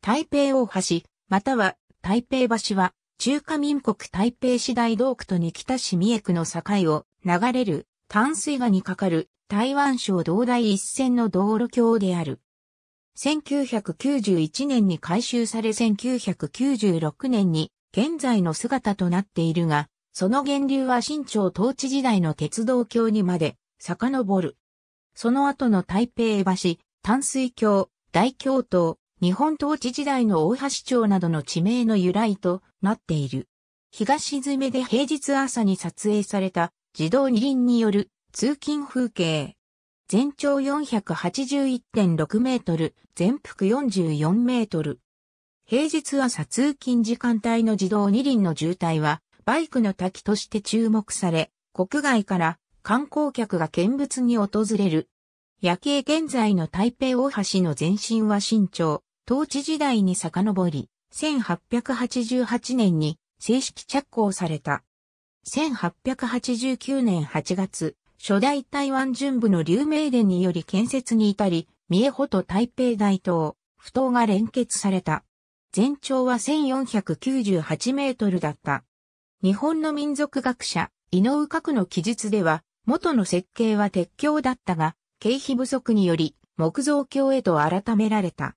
台北大橋、または台北橋は、中華民国台北市大道区とに北市三重区の境を流れる淡水河に架かる台湾省道大一線の道路橋である。1991年に改修され1996年に現在の姿となっているが、その源流は新朝統治時代の鉄道橋にまで遡る。その後の台北橋、淡水橋、大橋等、日本統治時代の大橋町などの地名の由来となっている。東沈めで平日朝に撮影された自動二輪による通勤風景。全長481.6メートル、全幅44メートル。平日朝通勤時間帯の自動二輪の渋滞は、バイクの滝として注目され、国外から観光客が見物に訪れる。夜景現在の台北大橋の前身は新町、統治時代に遡り、1888年に正式着工された。1889年8月、初代台湾巡部の流明殿により建設に至り、三重穂と台北大東、不当が連結された。全長は1498メートルだった。日本の民族学者、井上角の記述では、元の設計は鉄橋だったが、経費不足により木造橋へと改められた。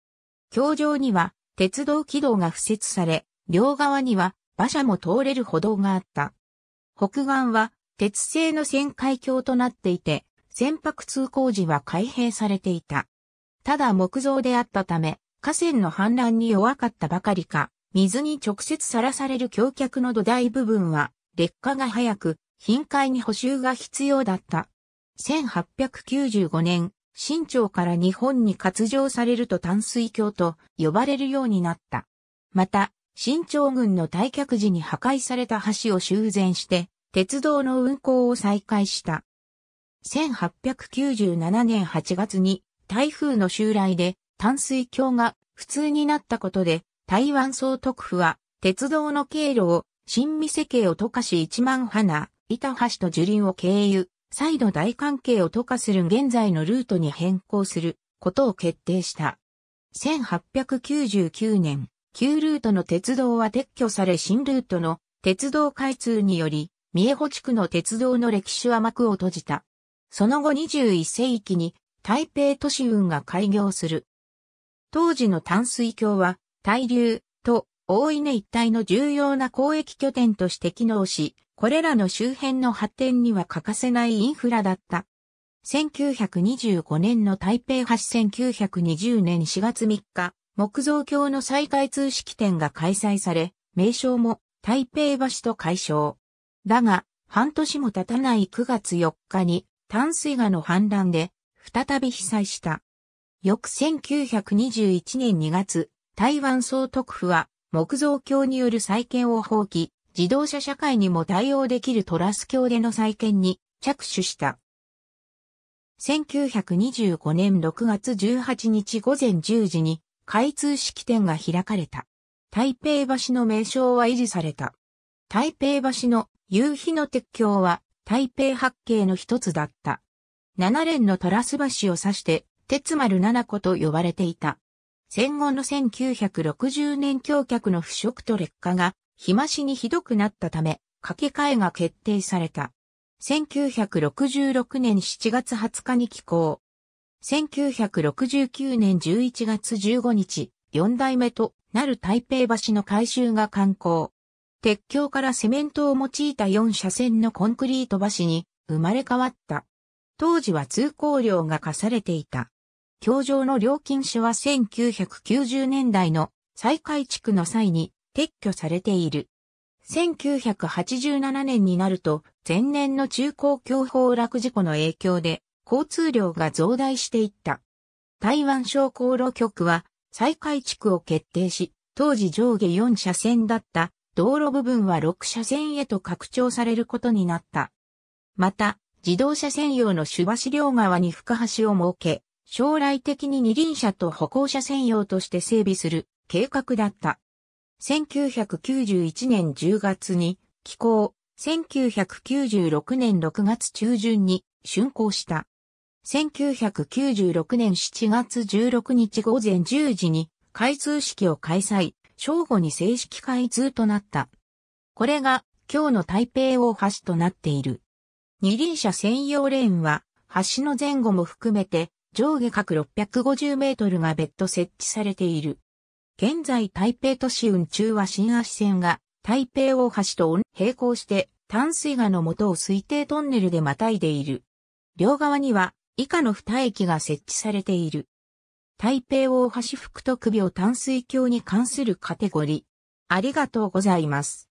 橋上には鉄道軌道が付設され、両側には馬車も通れる歩道があった。北岸は鉄製の旋回橋となっていて、船舶通行時は開閉されていた。ただ木造であったため、河川の氾濫に弱かったばかりか、水に直接さらされる橋脚の土台部分は劣化が早く、頻回に補修が必要だった。1895年、清朝から日本に割譲されると淡水橋と呼ばれるようになった。また、新朝軍の退却時に破壊された橋を修繕して、鉄道の運行を再開した。1897年8月に台風の襲来で淡水橋が普通になったことで、台湾総督府は鉄道の経路を新見世系を溶かし一万花、板橋と樹林を経由、再度大関係を渡化する現在のルートに変更することを決定した。1899年、旧ルートの鉄道は撤去され新ルートの鉄道開通により、三重保地区の鉄道の歴史は幕を閉じた。その後21世紀に台北都市運が開業する。当時の淡水橋は、大流と大稲一帯の重要な交易拠点として機能し、これらの周辺の発展には欠かせないインフラだった。1925年の台北発1920年4月3日、木造橋の再開通式典が開催され、名称も台北橋と解消。だが、半年も経たない9月4日に淡水河の氾濫で再び被災した。翌1921年2月、台湾総督府は木造橋による再建を放棄、自動車社会にも対応できるトラス橋での再建に着手した。1925年6月18日午前10時に開通式典が開かれた。台北橋の名称は維持された。台北橋の夕日の鉄橋は台北八景の一つだった。七連のトラス橋を指して、鉄丸七子と呼ばれていた。戦後の1960年橋脚の腐食と劣化が日増しにひどくなったため、掛け替えが決定された。1966年7月20日に寄港。1969年11月15日、4代目となる台北橋の改修が完工。鉄橋からセメントを用いた4車線のコンクリート橋に生まれ変わった。当時は通行料が課されていた。橋上の料金所は1990年代の再改築の際に撤去されている。1987年になると、前年の中高橋崩落事故の影響で、交通量が増大していった。台湾省航路局は、再改築を決定し、当時上下4車線だった道路部分は6車線へと拡張されることになった。また、自動車専用の手橋両側に深橋を設け、将来的に二輪車と歩行者専用として整備する計画だった。1991年10月に寄港、1996年6月中旬に竣工した。1996年7月16日午前10時に開通式を開催、正午に正式開通となった。これが今日の台北大橋となっている。二輪車専用レーンは橋の前後も含めて上下各650メートルが別途設置されている。現在台北都市運中は新足線が台北大橋と並行して淡水河の元を推定トンネルでまたいでいる。両側には以下の二駅が設置されている。台北大橋福徳病淡水橋に関するカテゴリー。ありがとうございます。